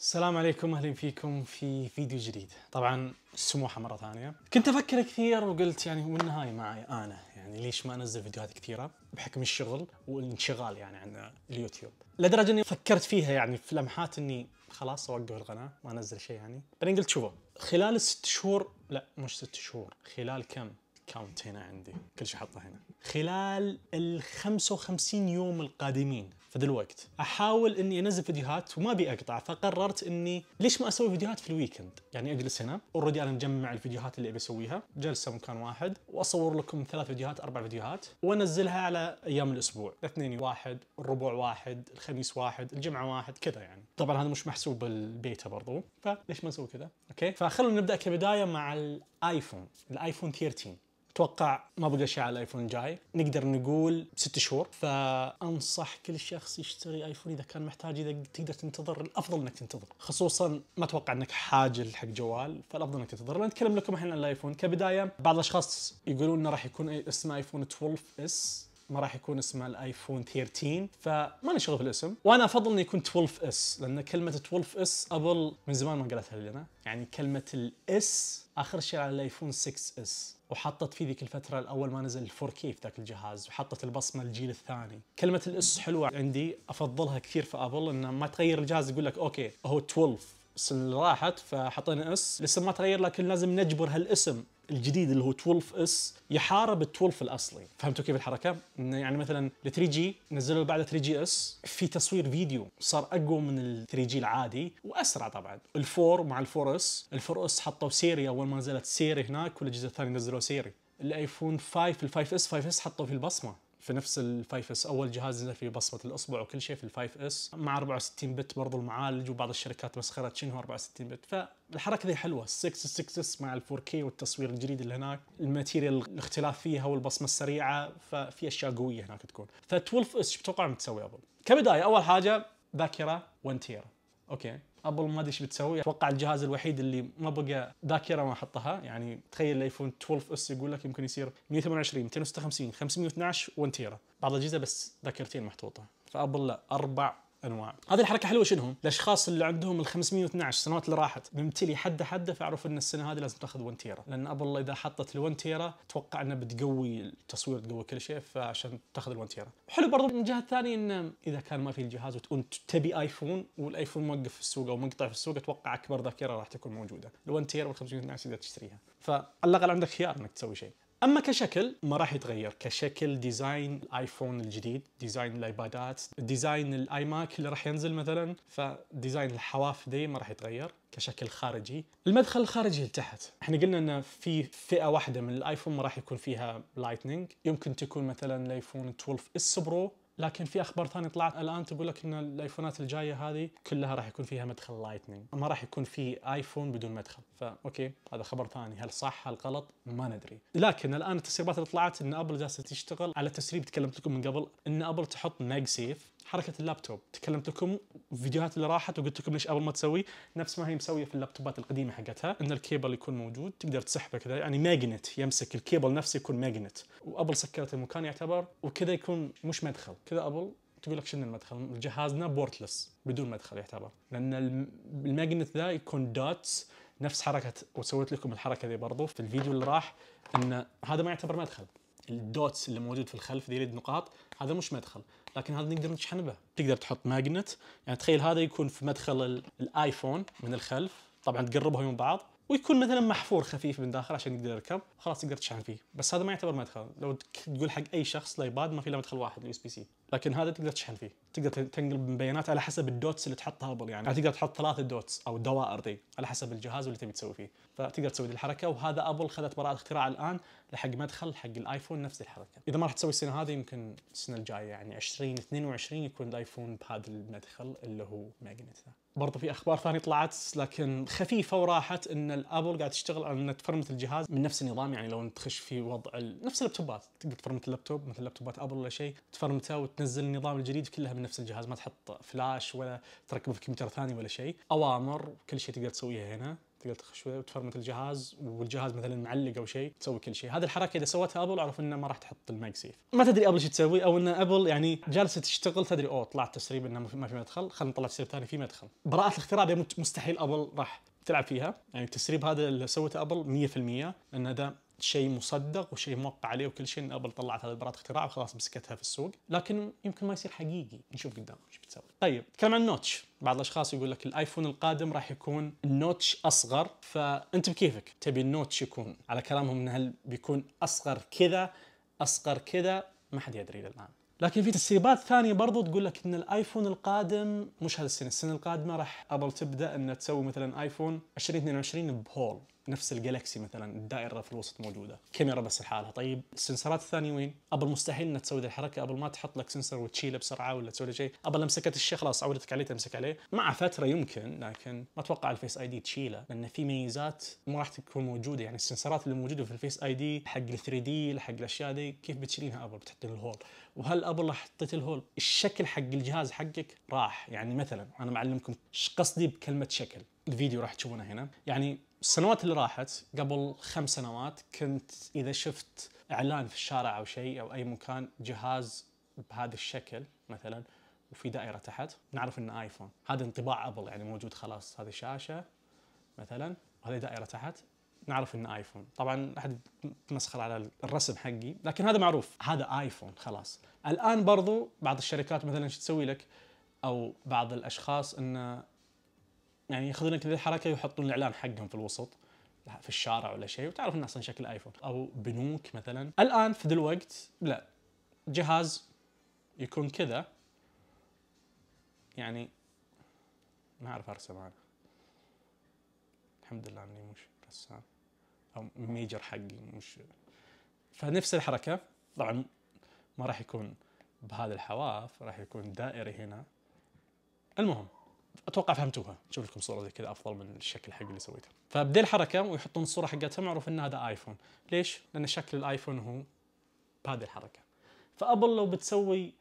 السلام عليكم اهلا فيكم في فيديو جديد طبعا سموحه مره ثانيه كنت افكر كثير وقلت يعني والنهايه معي انا يعني ليش ما انزل فيديوهات كثيره بحكم الشغل والانشغال يعني عن اليوتيوب لدرجه اني فكرت فيها يعني في لمحات اني خلاص اوقف القناه ما انزل شيء يعني بعدين قلت شوفوا خلال الست شهور لا مش ست شهور خلال كم كاونت هنا عندي كل شيء حطه هنا خلال ال 55 يوم القادمين في ذا الوقت احاول اني انزل فيديوهات وما ابي اقطع فقررت اني ليش ما اسوي فيديوهات في الويكند يعني اجلس هنا اوريدي انا مجمع الفيديوهات اللي ابي اسويها جلسه مكان واحد واصور لكم ثلاث فيديوهات اربع فيديوهات وانزلها على ايام الاسبوع الاثنين واحد الربع واحد الخميس واحد الجمعه واحد كذا يعني طبعا هذا مش محسوب البيتا برضو فليش ما نسوي كذا اوكي فخلونا نبدا كبدايه مع الايفون الايفون 13 اتوقع ما بقى شيء على الايفون جاي نقدر نقول ست شهور فانصح كل شخص يشتري ايفون اذا كان محتاج اذا تقدر تنتظر الافضل انك تنتظر خصوصا ما اتوقع انك حاجل حق جوال فالافضل انك تنتظر نتكلم لكم الحين عن الايفون كبدايه بعض الاشخاص يقولون انه راح يكون اسمه ايفون 12 اس ما راح يكون اسمه الايفون 13 فما شغل في الاسم وانا افضل انه يكون 12 اس لان كلمه 12 اس ابل من زمان ما قالتها لنا يعني كلمه الاس اخر شيء على الايفون 6 اس وحطت في ذيك الفترة الأول ما نزل 4K في ذاك الجهاز وحطت البصمة الجيل الثاني كلمة الأس حلوة عندي أفضلها كثير في أبل إنه ما تغير الجهاز يقول لك أوكي هو 12 السنة اللي راحت فحطينا اس الاسم ما تغير لكن لازم نجبر هالاسم الجديد اللي هو 12 اس يحارب ال 12 الاصلي فهمتوا كيف الحركه يعني مثلا ال 3 جي نزلوا بعد 3 جي اس في تصوير فيديو صار اقوى من ال 3 جي العادي واسرع طبعا ال 4 مع ال 4 اس ال 4 اس حطوا سيري اول ما نزلت سيري هناك والاجهزه الثانيه نزلوا سيري الايفون 5 ال 5 اس 5 اس حطوا في البصمه في نفس الفايف اس اول جهاز نزل فيه بصمه الاصبع وكل شيء في الفايف اس مع 64 بت برضو المعالج وبعض الشركات مسخرت شنو 64 بت فالحركه ذي حلوه 6 6 اس مع ال 4 k والتصوير الجديد اللي هناك الماتيريال الاختلاف فيها والبصمه السريعه ففي اشياء قويه هناك تكون ف 12 اس شو بتوقع بتسوي اظن؟ كبدايه اول حاجه ذاكره 1 تيرا اوكي ابل ما ادري ايش بتسوي اتوقع الجهاز الوحيد اللي ما بقى ذاكره ما احطها يعني تخيل الايفون 12 اس يقول لك يمكن يصير 128 256 512 1 تيرا بعض الاجهزه بس ذاكرتين محطوطه فابل لا اربع انواع هذه الحركه حلوه شنو الاشخاص اللي عندهم ال 512 سنوات اللي راحت ممتلي حده حده فاعرف ان السنه هذه لازم تاخذ 1 تيرا لان الله اذا حطت ال 1 تيرا اتوقع انها بتقوي التصوير تقوي كل شيء فعشان تاخذ ال 1 تيرا حلو برضو من الجهه الثانيه ان اذا كان ما في الجهاز وانت تبي ايفون والايفون موقف في السوق او مقطع في السوق اتوقع اكبر ذاكره راح تكون موجوده ال 1 تيرا وال 512 اذا تشتريها فعلى الاقل عندك خيار انك تسوي شيء اما كشكل ما راح يتغير كشكل ديزاين الايفون الجديد ديزاين الايبادات ديزاين الاي ماك اللي راح ينزل مثلا فديزاين الحواف دي ما راح يتغير كشكل خارجي المدخل الخارجي لتحت احنا قلنا ان في فئه واحده من الايفون ما راح يكون فيها لايتنينج يمكن تكون مثلا الايفون 12 اس برو لكن في اخبار ثانيه طلعت الان تقول لك ان الايفونات الجايه هذه كلها راح يكون فيها مدخل لايتنينج ما راح يكون في ايفون بدون مدخل فاوكي هذا خبر ثاني هل صح هل غلط ما ندري لكن الان التسريبات اللي طلعت ان ابل جالسه تشتغل على تسريب تكلمت لكم من قبل ان ابل تحط ماج سيف حركه اللابتوب تكلمت لكم الفيديوهات اللي راحت وقلت لكم ليش قبل ما تسوي نفس ما هي مسويه في اللابتوبات القديمه حقتها ان الكيبل يكون موجود تقدر تسحبه كذا يعني ماجنت يمسك الكيبل نفسه يكون ماجنت وابل سكرت المكان يعتبر وكذا يكون مش مدخل كذا ابل تقول لك شنو المدخل جهازنا بورتلس بدون مدخل يعتبر لان الماجنت ذا يكون دوتس نفس حركه وسويت لكم الحركه ذي برضو في الفيديو اللي راح ان هذا ما يعتبر مدخل الدوتس اللي موجود في الخلف ذي النقاط هذا مش مدخل لكن هذا نقدر نشحن به تقدر تحط ماجنت يعني تخيل هذا يكون في مدخل الايفون من الخلف طبعا تقربهم من بعض ويكون مثلا محفور خفيف من داخل عشان يقدر يركب خلاص تقدر تشحن فيه بس هذا ما يعتبر مدخل لو تقول حق اي شخص الايباد ما في الا مدخل واحد اليو اس بي سي لكن هذا تقدر تشحن فيه تقدر تنقل من بيانات على حسب الدوتس اللي تحطها قبل يعني تقدر تحط ثلاثة دوتس او الدوائر دي على حسب الجهاز اللي تبي تسوي فيه فتقدر تسوي دي الحركه وهذا ابل خذت براءه اختراع الان لحق مدخل حق الايفون نفس الحركه اذا ما راح تسوي السنه هذه يمكن السنه الجايه يعني 2022 يكون الايفون بهذا المدخل اللي هو ماجنت برضه في اخبار ثانيه طلعت لكن خفيفه وراحت ان الابل قاعد تشتغل على ان تفرمت الجهاز من نفس النظام يعني لو تخش في وضع ال... نفس اللابتوبات تقدر تفرمت اللابتوب مثل لابتوبات ابل ولا شيء تفرمته وتنزل النظام الجديد كلها من نفس الجهاز ما تحط فلاش ولا تركبه في كمبيوتر ثاني ولا شيء اوامر كل شيء تقدر تسويها هنا تقدر تخش وتفرمت الجهاز والجهاز مثلا معلق او شيء تسوي كل شيء هذه الحركه اذا سوتها ابل اعرف انه ما راح تحط المايك سيف ما تدري ابل شو تسوي او ان ابل يعني جالسه تشتغل تدري اوه طلعت تسريب انه ما في مدخل خلينا نطلع تسريب ثاني في مدخل براءه الاختراع مستحيل ابل راح تلعب فيها يعني التسريب هذا اللي سوته ابل 100% انه ده شيء مصدق وشيء موقع عليه وكل شيء ان ابل طلعت هذه براءه اختراع وخلاص مسكتها في السوق لكن يمكن ما يصير حقيقي نشوف قدام ايش بتسوي طيب نتكلم عن النوتش بعض الاشخاص يقول لك الايفون القادم راح يكون النوتش اصغر فانت بكيفك تبي النوتش يكون على كلامهم انه هل بيكون اصغر كذا اصغر كذا ما حد يدري الان لكن في تسريبات ثانيه برضو تقول لك ان الايفون القادم مش هالسنه السنه القادمه راح ابل تبدا ان تسوي مثلا ايفون 2022 بهول نفس الجلاكسي مثلا الدائره في الوسط موجوده كاميرا بس لحالها طيب السنسرات الثانيه وين ابل مستحيل انها تسوي ذي الحركه ابل ما تحط لك سنسر وتشيله بسرعه ولا تسوي له شيء ابل مسكت الشيء خلاص عودتك عليه تمسك عليه مع فتره يمكن لكن ما اتوقع الفيس اي دي تشيله لان في ميزات ما راح تكون موجوده يعني السنسرات اللي موجوده في الفيس اي دي حق ال 3 دي حق الاشياء دي كيف بتشيلينها ابل بتحطين الهول وهل ابل راح حطيت الهول الشكل حق الجهاز حقك راح يعني مثلا انا معلمكم ايش قصدي بكلمه شكل الفيديو راح تشوفونه هنا يعني السنوات اللي راحت قبل خمس سنوات كنت اذا شفت اعلان في الشارع او شيء او اي مكان جهاز بهذا الشكل مثلا وفي دائره تحت نعرف انه ايفون هذا انطباع ابل يعني موجود خلاص هذه شاشه مثلا وهذه دائره تحت نعرف انه ايفون طبعا احد تمسخر على الرسم حقي لكن هذا معروف هذا ايفون خلاص الان برضو بعض الشركات مثلا شو تسوي لك او بعض الاشخاص انه يعني ياخذون كذا حركه ويحطون الاعلان حقهم في الوسط في الشارع ولا شيء وتعرف الناس عن شكل ايفون او بنوك مثلا الان في ذا الوقت لا جهاز يكون كذا يعني ما اعرف ارسم انا الحمد لله اني مش رسام او ميجر حقي مش فنفس الحركه طبعا ما راح يكون بهذا الحواف راح يكون دائري هنا المهم اتوقع فهمتوها نشوف لكم صوره زي كذا افضل من الشكل حق اللي سويته فبدي الحركه ويحطون الصوره حقتها معروف ان هذا ايفون ليش لان شكل الايفون هو بهذه الحركه فابل لو بتسوي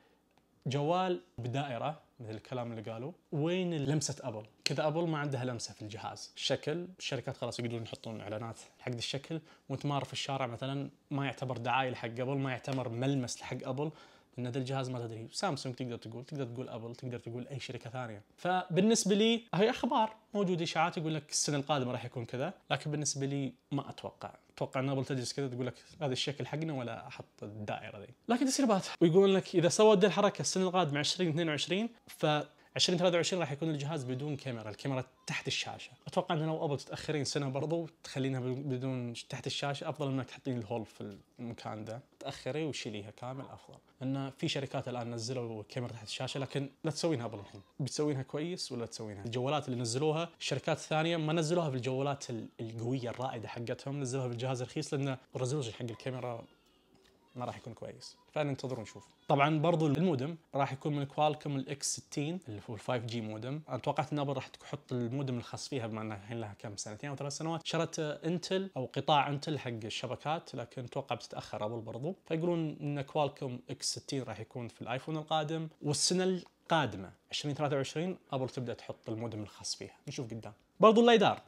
جوال بدائره مثل الكلام اللي قالوا وين لمسه ابل كذا ابل ما عندها لمسه في الجهاز الشكل الشركات خلاص يقدرون يحطون اعلانات حق الشكل وانت مار في الشارع مثلا ما يعتبر دعايه لحق ابل ما يعتبر ملمس لحق ابل ان هذا الجهاز ما تدري سامسونج تقدر تقول تقدر تقول ابل تقدر تقول اي شركه ثانيه فبالنسبه لي هي اخبار موجوده اشاعات يقول لك السنه القادمه راح يكون كذا لكن بالنسبه لي ما اتوقع اتوقع ان ابل تجلس كذا تقول لك هذا الشكل حقنا ولا احط الدائره ذي لكن تسريبات ويقول لك اذا سوى الحركه السنه القادمه 2022 ف 2023 راح يكون الجهاز بدون كاميرا، الكاميرا تحت الشاشه، اتوقع ان لو ابل تتاخرين سنه برضو تخلينها بدون تحت الشاشه افضل انك تحطين الهول في المكان ده، تاخري وشيليها كامل افضل، لان في شركات الان نزلوا كاميرا تحت الشاشه لكن لا تسوينها ابل الحين، بتسوينها كويس ولا تسوينها؟ الجوالات اللي نزلوها الشركات الثانيه ما نزلوها في الجوالات القويه الرائده حقتهم، نزلوها في الجهاز الرخيص لان الريزولوشن حق الكاميرا ما راح يكون كويس فننتظر ونشوف طبعا برضو المودم راح يكون من كوالكم الاكس 60 اللي هو 5 جي مودم انا توقعت ان ابل راح تحط المودم الخاص فيها بما انها الحين لها كم سنتين او ثلاث سنوات شرت انتل او قطاع انتل حق الشبكات لكن اتوقع بتتاخر ابل برضو فيقولون ان كوالكم اكس 60 راح يكون في الايفون القادم والسنه القادمه 2023 ابل تبدا تحط المودم الخاص فيها نشوف قدام برضو الليدار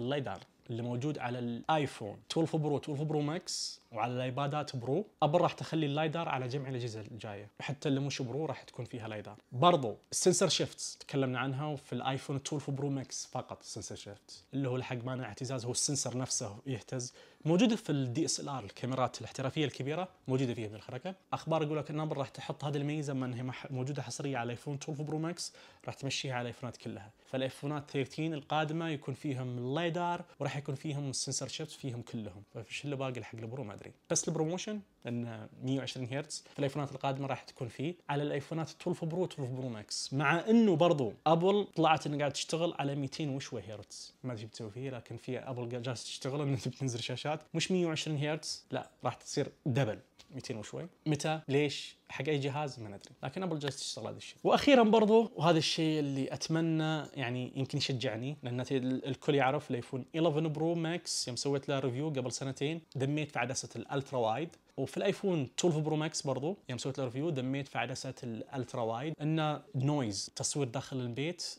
الليدار اللي موجود على الايفون 12 برو 12 برو ماكس وعلى الايبادات برو ابل راح تخلي اللايدار على جميع الاجهزه الجايه وحتى اللي مش برو راح تكون فيها لايدار برضو السنسر شيفتس تكلمنا عنها وفي الايفون 12 برو ماكس فقط السنسر شيفت اللي هو الحق مانع اعتزاز هو السنسر نفسه يهتز موجوده في الدي اس ال ار الكاميرات الاحترافيه الكبيره موجوده فيها الحركه اخبار يقول لك ان ابل راح تحط هذه الميزه من هي موجوده حصريه على الايفون 12 برو ماكس راح تمشيها على الايفونات كلها فالايفونات 13 القادمه يكون فيهم اللايدار وراح يكون فيهم السنسر شيفت فيهم كلهم فايش اللي باقي حق البرو ما ادري بس البروموشن ان 120 هرتز في الايفونات القادمه راح تكون فيه على الايفونات 12 برو 12 برو ماكس مع انه برضو ابل طلعت انها قاعده تشتغل على 200 وشوي هرتز ما ادري بتسوي فيه لكن في ابل جالسه تشتغل انها بتنزل شاشات مش 120 هرتز لا راح تصير دبل 200 وشوي متى ليش حق اي جهاز ما ندري لكن ابل جالس تشتغل هذا الشيء واخيرا برضو وهذا الشيء اللي اتمنى يعني يمكن يشجعني لان الكل يعرف الايفون 11 برو ماكس يوم سويت له ريفيو قبل سنتين دميت في عدسه الالترا وايد وفي الايفون 12 برو ماكس برضو يوم سويت له ريفيو دميت في عدسه الالترا وايد انه نويز تصوير داخل البيت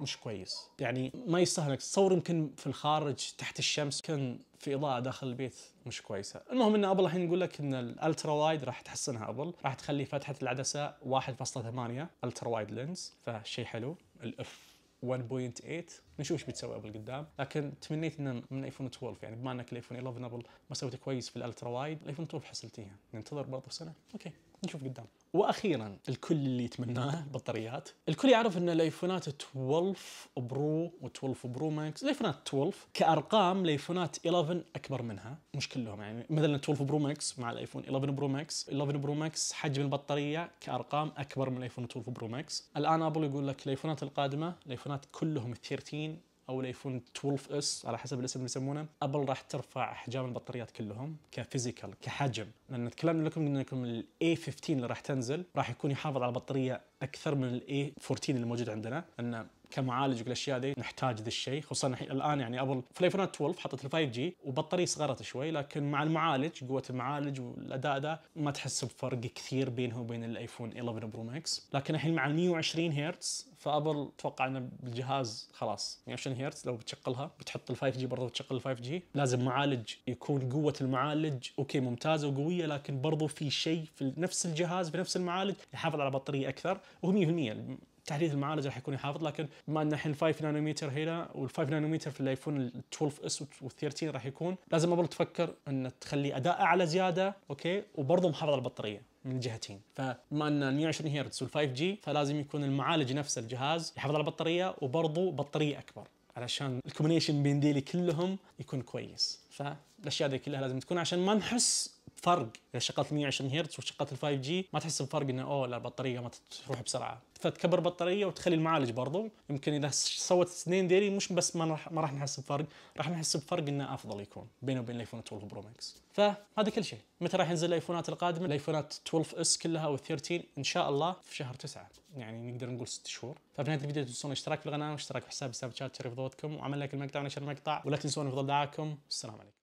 مش كويس يعني ما يستهلك تصور يمكن في الخارج تحت الشمس كان في اضاءه داخل البيت مش كويسه المهم ان ابل الحين يقول لك ان الالترا وايد راح تحسنها ابل راح تخلي فتحه العدسه 1.8 الترا وايد لينز فشيء حلو الاف 1.8 بنشوف ايش بتسوي ابل قدام لكن تمنيت ان من ايفون 12 يعني بما انك الايفون 11 ابل ما سويت كويس في الالترا وايد الايفون 12 حصلتيها ننتظر برضه سنه اوكي نشوف قدام واخيرا الكل اللي يتمناه بطاريات الكل يعرف ان الايفونات 12 برو و12 برو ماكس الايفونات 12 كارقام الايفونات 11 اكبر منها مش كلهم يعني مثلا 12 برو ماكس مع الايفون 11 برو ماكس 11 برو ماكس حجم البطاريه كارقام اكبر من الايفون 12 برو ماكس الان ابل يقول لك الايفونات القادمه الايفونات كلهم 13 او الايفون 12 اس على حسب الاسم اللي يسمونه ابل راح ترفع احجام البطاريات كلهم كفيزيكال كحجم لان تكلمنا لكم انكم الاي 15 اللي راح تنزل راح يكون يحافظ على البطاريه اكثر من الاي 14 اللي موجود عندنا لان كمعالج والاشياء دي نحتاج ذا الشيء خصوصا الان يعني ابل في الايفون 12 حطت ال 5 جي وبطاريه صغرت شوي لكن مع المعالج قوه المعالج والاداء ده ما تحس بفرق كثير بينه وبين الايفون 11 برو ماكس لكن الحين مع ال 120 هرتز فابل اتوقع انه بالجهاز خلاص 120 هرتز لو بتشغلها بتحط ال 5 جي برضه بتشغل ال 5 جي لازم معالج يكون قوه المعالج اوكي ممتازه وقويه لكن برضه في شيء في نفس الجهاز بنفس المعالج يحافظ على بطاريه اكثر وهو 100% تحديث المعالج راح يكون يحافظ لكن بما ان الحين 5 نانومتر هنا وال5 نانومتر في الايفون 12 اس وال13 راح يكون لازم ابل تفكر ان تخلي اداء اعلى زياده اوكي وبرضه محافظ على البطاريه من الجهتين فبما ان 120 هرتز وال5 جي فلازم يكون المعالج نفسه الجهاز يحافظ على البطاريه وبرضه بطاريه اكبر علشان الكومبينيشن بين ديلي كلهم يكون كويس فالاشياء هذه كلها لازم تكون عشان ما نحس بفرق اذا شغلت 120 هرتز وشغلت ال 5 جي ما تحس بفرق انه اوه لا البطاريه ما تروح بسرعه فتكبر بطاريه وتخلي المعالج برضو يمكن اذا سوت اثنين ديري مش بس ما راح ما راح نحس بفرق راح نحس بفرق انه افضل يكون بينه وبين الايفون 12 برو ماكس فهذا كل شيء متى راح ينزل الايفونات القادمه الايفونات 12 اس كلها وال13 ان شاء الله في شهر 9 يعني نقدر نقول 6 شهور ففي نهايه الفيديو تنسون الاشتراك في القناه واشتراك في حساب سناب شات شريف كوم وعمل لك المقطع ونشر المقطع ولا تنسون افضل دعائكم والسلام عليكم